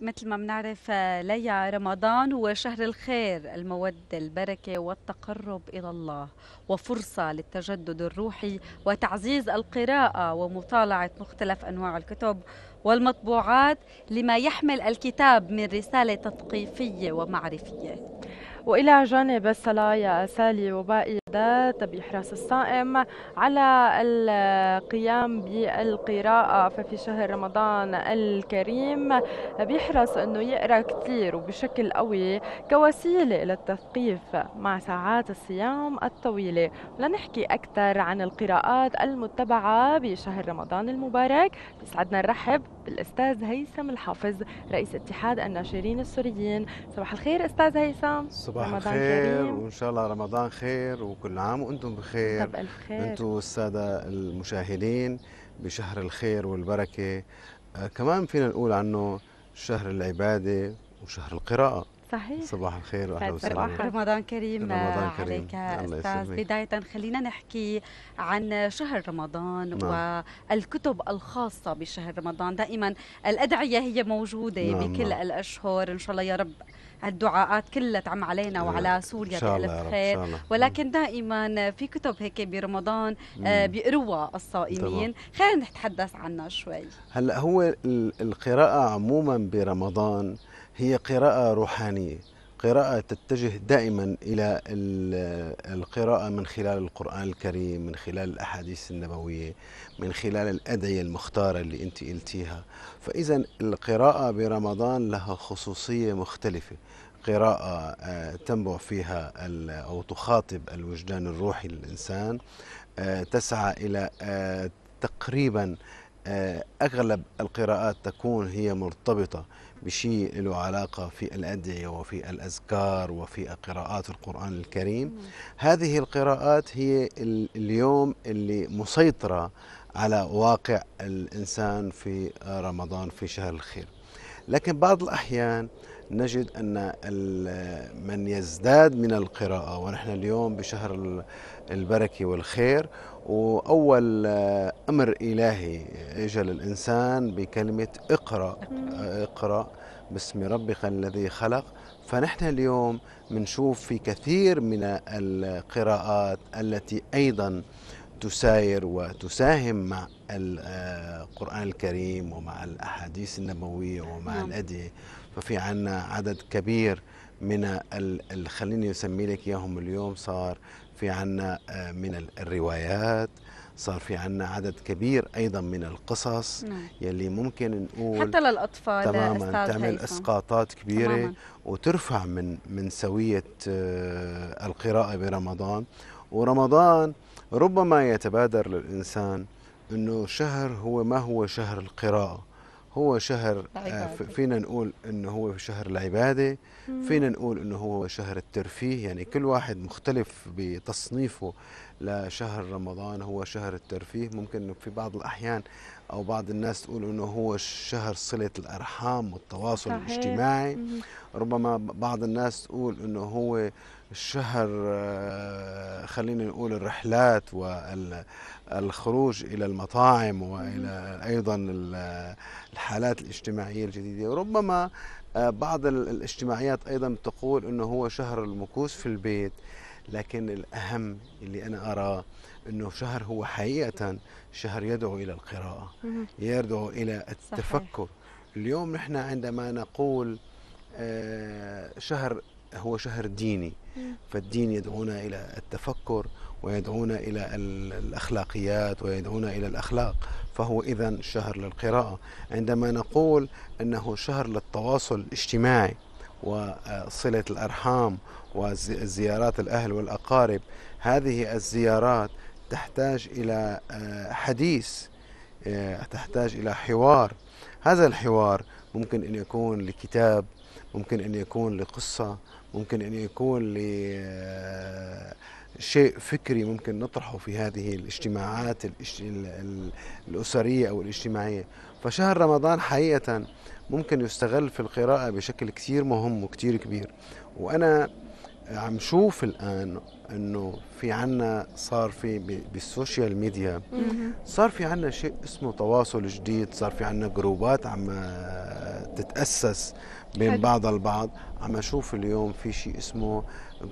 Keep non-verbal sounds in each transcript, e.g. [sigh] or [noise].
مثل ما بنعرف ليا رمضان هو شهر الخير المودة البركة والتقرب إلى الله وفرصة للتجدد الروحي وتعزيز القراءة ومطالعة مختلف أنواع الكتب والمطبوعات لما يحمل الكتاب من رسالة تثقيفية ومعرفية وإلى جانب السلايا يا سالي وباقي ده بيحرص الصائم على القيام بالقراءة ففي شهر رمضان الكريم بيحرص أنه يقرأ كثير وبشكل قوي كوسيلة للتثقيف مع ساعات الصيام الطويلة لنحكي أكثر عن القراءات المتبعة بشهر رمضان المبارك بيسعدنا نرحب بالأستاذ هيثم الحافظ رئيس اتحاد الناشرين السوريين صباح الخير أستاذ هيثم صباح الخير وإن شاء الله رمضان خير و وكل عام وانتم بخير طب الف خير انتم الساده المشاهدين بشهر الخير والبركه آه، كمان فينا نقول عنه شهر العباده وشهر القراءه صحيح صباح الخير واهلا وسهلا رمضان كريم رمضان كريم عليك استاذ بدايه خلينا نحكي عن شهر رمضان نعم. والكتب الخاصه بشهر رمضان دائما الادعيه هي موجوده نعم. بكل نعم. الاشهر ان شاء الله يا رب الدعاءات كلها تعم علينا وعلى سوريا بألف خير ولكن دائما في كتب هيك برمضان آه، بيقروها الصائمين خلينا نتحدث عنها شوي هلا هو القراءة عموما برمضان هي قراءة روحانية قراءة تتجه دائما إلى القراءة من خلال القرآن الكريم من خلال الأحاديث النبوية من خلال الأدعية المختارة اللي أنت قلتيها فإذا القراءة برمضان لها خصوصية مختلفة قراءة آه، تنبع فيها أو تخاطب الوجدان الروحي للإنسان آه، تسعى إلى آه، تقريبا أغلب القراءات تكون هي مرتبطة بشيء له علاقة في الأدعية وفي الأذكار وفي قراءات القرآن الكريم هذه القراءات هي اليوم اللي مسيطرة على واقع الإنسان في رمضان في شهر الخير لكن بعض الأحيان نجد أن من يزداد من القراءة ونحن اليوم بشهر البركة والخير وأول أمر إلهي إجا للإنسان بكلمة اقرأ اقرأ باسم ربك الذي خلق فنحن اليوم بنشوف في كثير من القراءات التي أيضا تساير وتساهم مع القرآن الكريم ومع الأحاديث النبوية ومع نعم. الأدعية ففي عنا عدد كبير من خليني أسمي لك إياهم اليوم صار في عنا آه، من الروايات صار في عنا عدد كبير ايضا من القصص نعم. يلي ممكن نقول حتى للاطفال تماما تعمل هيثم. اسقاطات كبيره تماماً. وترفع من من سويه آه، القراءه برمضان ورمضان ربما يتبادر للانسان انه شهر هو ما هو شهر القراءه هو شهر آه، عبادة. فينا نقول انه هو شهر العباده فينا نقول انه هو شهر الترفيه يعني كل واحد مختلف بتصنيفه لشهر رمضان هو شهر الترفيه ممكن في بعض الاحيان او بعض الناس تقول انه هو شهر صله الارحام والتواصل صحيح. الاجتماعي ربما بعض الناس تقول انه هو شهر آه، خلينا نقول الرحلات والخروج الى المطاعم والى ايضا الحالات الاجتماعيه الجديده وربما آه، بعض الاجتماعيات ايضا تقول انه هو شهر المكوس في البيت لكن الأهم اللي أنا أراه أنه شهر هو حقيقة شهر يدعو إلى القراءة يدعو إلى التفكر صحيح. اليوم نحن عندما نقول آه، شهر هو شهر ديني فالدين يدعونا إلى التفكر ويدعونا إلى الأخلاقيات ويدعونا إلى الأخلاق فهو إذا شهر للقراءة عندما نقول أنه شهر للتواصل الاجتماعي وصلة الأرحام وزيارات الأهل والأقارب هذه الزيارات تحتاج إلى آه، حديث آه، تحتاج إلى حوار هذا الحوار ممكن أن يكون لكتاب ممكن أن يكون لقصة ممكن أن يكون شيء فكري ممكن نطرحه في هذه الاجتماعات الأسرية أو الاجتماعية فشهر رمضان حقيقة ممكن يستغل في القراءة بشكل كثير مهم وكثير كبير وأنا عم شوف الآن أنه في عنا صار في بالسوشيال ميديا صار في عنا شيء اسمه تواصل جديد صار في عنا جروبات عم تتأسس بين حلو. بعض البعض عم اشوف اليوم في شيء اسمه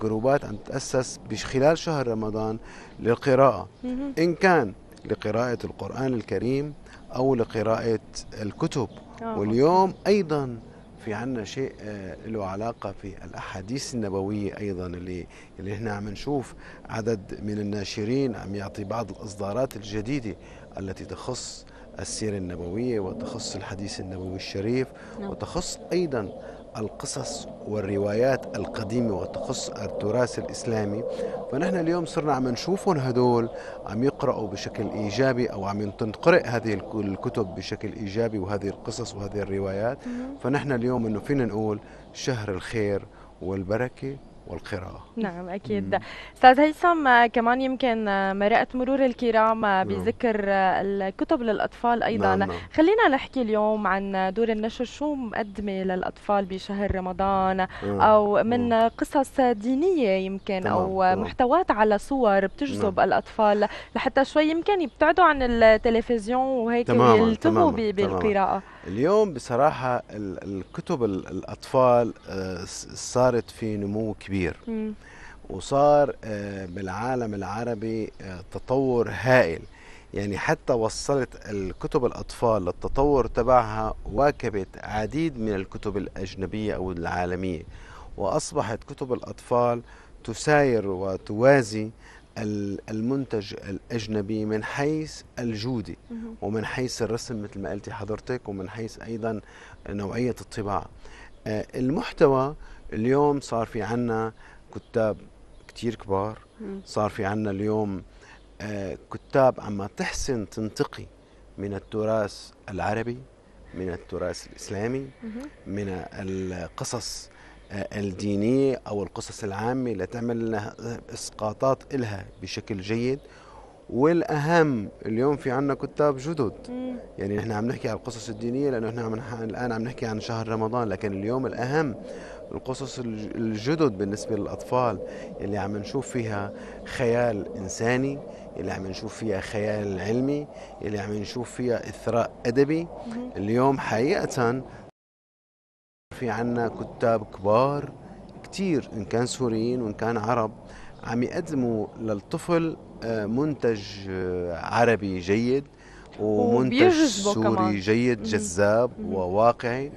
جروبات عم تتاسس خلال شهر رمضان للقراءه مم. ان كان لقراءه القران الكريم او لقراءه الكتب أوه. واليوم ايضا في عنا شيء آه، له علاقة في الأحاديث النبوية أيضا اللي اللي هنا عم نشوف عدد من الناشرين عم يعطي بعض الإصدارات الجديدة التي تخص السيرة النبوية وتخص الحديث النبوي الشريف نعم. وتخص أيضا القصص والروايات القديمة وتخص التراث الإسلامي فنحن اليوم صرنا عم نشوفهم هدول عم يقرأوا بشكل إيجابي أو عم تنقرأ هذه الكتب بشكل إيجابي وهذه القصص وهذه الروايات نعم. فنحن اليوم أنه فينا نقول شهر الخير والبركة والقراءة نعم أكيد أستاذ هيثم آه، كمان يمكن مرأة مرور الكرام آه، نعم. بذكر آه، الكتب للأطفال أيضا نعم نعم. خلينا نحكي اليوم عن دور النشر شو مقدمة للأطفال بشهر رمضان نعم. أو من نعم. قصص دينية يمكن نعم. أو نعم. محتوات على صور بتجذب نعم. الأطفال لحتى شوي يمكن يبتعدوا عن التلفزيون وهيك يلتموا بالقراءة اليوم بصراحة الكتب الأطفال آه، صارت في نمو كبير وصار آه، بالعالم العربي آه، تطور هائل يعني حتى وصلت الكتب الأطفال للتطور تبعها واكبت عديد من الكتب الأجنبية أو العالمية وأصبحت كتب الأطفال تساير وتوازي المنتج الأجنبي من حيث الجودة ومن حيث الرسم مثل ما قلتي حضرتك ومن حيث أيضا نوعية الطباعة آه، المحتوى اليوم صار في عنا كتاب كتير كبار صار في عنا اليوم آه، كتاب عم تحسن تنتقي من التراث العربي من التراث الإسلامي من القصص آه، الدينية أو القصص العامة لتعمل لنا إسقاطات إلها بشكل جيد والأهم اليوم في عنا كتاب جدد يعني نحن عم نحكي عن القصص الدينية لأنه نحن الآن عم نحكي عن شهر رمضان لكن اليوم الأهم القصص الجدد بالنسبة للأطفال اللي عم نشوف فيها خيال إنساني اللي عم نشوف فيها خيال علمي اللي عم نشوف فيها إثراء أدبي اليوم حقيقة في عنا كتاب كبار كتير إن كان سوريين وإن كان عرب عم يقدموا للطفل آه، منتج آه، عربي جيد ومنتج سوري كمان. جيد جذاب وواقعي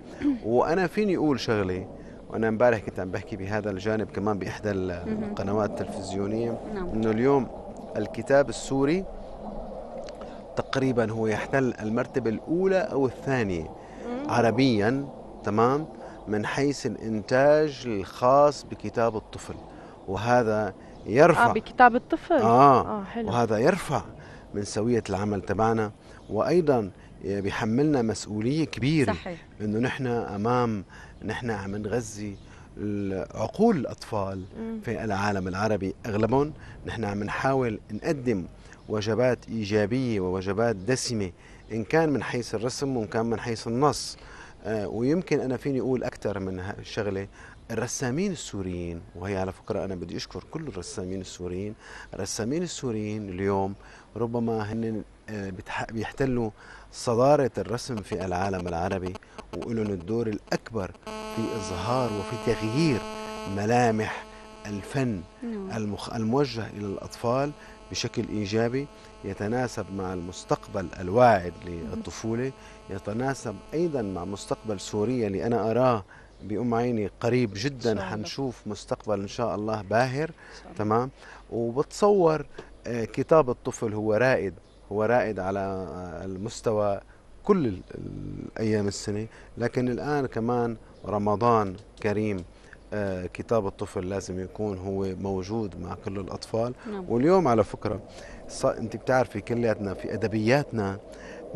وانا فيني اقول شغله وانا امبارح كنت عم بحكي بهذا الجانب كمان باحدى القنوات التلفزيونيه نعم. انه اليوم الكتاب السوري تقريبا هو يحتل المرتبه الاولى او الثانيه عربيا تمام من حيث الإنتاج الخاص بكتاب الطفل وهذا يرفع آه بكتاب الطفل آه, آه حلو. وهذا يرفع من سوية العمل تبعنا وأيضا بيحملنا مسؤولية كبيرة صحيح. إنه نحن أمام نحن عم نغذي عقول الأطفال مم. في العالم العربي أغلبهم نحن عم نحاول نقدم وجبات إيجابية ووجبات دسمة إن كان من حيث الرسم وإن كان من حيث النص آه، ويمكن انا فيني اقول اكثر من شغله الرسامين السوريين وهي على فكرة أنا بدي أشكر كل الرسامين السوريين الرسامين السوريين اليوم ربما هن آه، بيحتلوا صدارة الرسم في العالم العربي ولهم الدور الأكبر في إظهار وفي تغيير ملامح الفن نعم. الموجه إلى الأطفال بشكل إيجابي يتناسب مع المستقبل الواعد للطفولة يتناسب أيضا مع مستقبل سوريا اللي يعني أنا أراه بأم عيني قريب جدا حنشوف مستقبل إن شاء الله باهر تمام وبتصور آه، كتاب الطفل هو رائد هو رائد على آه، المستوى كل أيام السنة لكن الآن كمان رمضان كريم آه، كتاب الطفل لازم يكون هو موجود مع كل الأطفال نعم. واليوم على فكرة أنت بتعرفي كلياتنا في أدبياتنا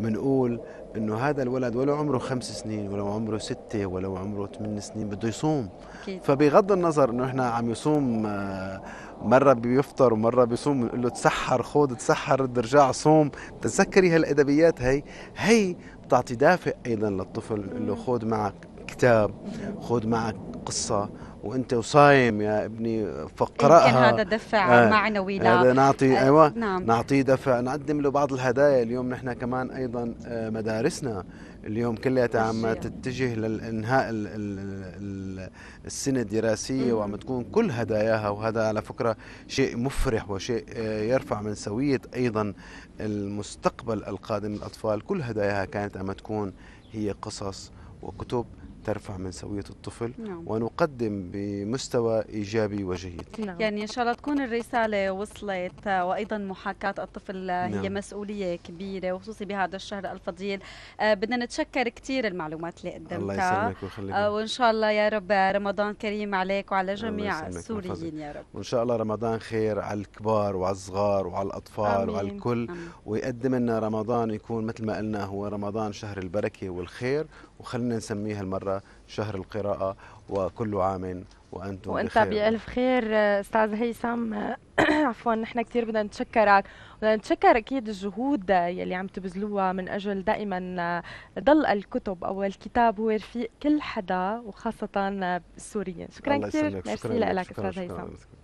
بنقول انه هذا الولد ولو عمره خمس سنين ولو عمره ستة ولو عمره ثمان سنين بده يصوم أكيد. فبغض النظر انه احنا عم يصوم آه، مره بيفطر ومره بيصوم بنقول له تسحر خود تسحر رد صوم تتذكري هالادبيات هي هي بتعطي دافع ايضا للطفل انه له خود معك كتاب خذ معك قصة وانت وصايم يا ابني فقراها يمكن هذا دفع آه معنوي لا هذا نعطي آه ايوه نعم. نعطيه دفع نقدم له بعض الهدايا اليوم نحن كمان ايضا آه، مدارسنا اليوم كلها عم تتجه للانهاء الـ الـ السنه الدراسيه وعم تكون كل هداياها وهذا على فكره شيء مفرح وشيء آه، يرفع من سويه ايضا المستقبل القادم للاطفال كل هداياها كانت عم تكون هي قصص وكتب ترفع من سوية الطفل نعم. ونقدم بمستوى إيجابي وجيد نعم. يعني إن شاء الله تكون الرسالة وصلت وأيضا محاكاة الطفل نعم. هي مسؤولية كبيرة وخصوصي بهذا الشهر الفضيل آه بدنا نتشكر كثير المعلومات اللي قدمتها الله يسلمك ويخليك آه وإن شاء الله يا رب رمضان كريم عليك وعلى جميع السوريين يا رب وإن شاء الله رمضان خير على الكبار وعلى الصغار وعلى الأطفال آمين. وعلى الكل ويقدم لنا رمضان يكون مثل ما قلنا هو رمضان شهر البركة والخير وخلينا نسميها المرة شهر القراءة وكل عام وأنتم وأنت بألف خير أستاذ هيثم [clears throat] عفوا نحن كثير بدنا نتشكرك بدنا نتشكر اكيد الجهود يلي عم تبذلوها من اجل دائما ضل الكتب او الكتاب هو رفيق كل حدا وخاصه السوريين شكرا كثير ميرسي لك استاذ هيثم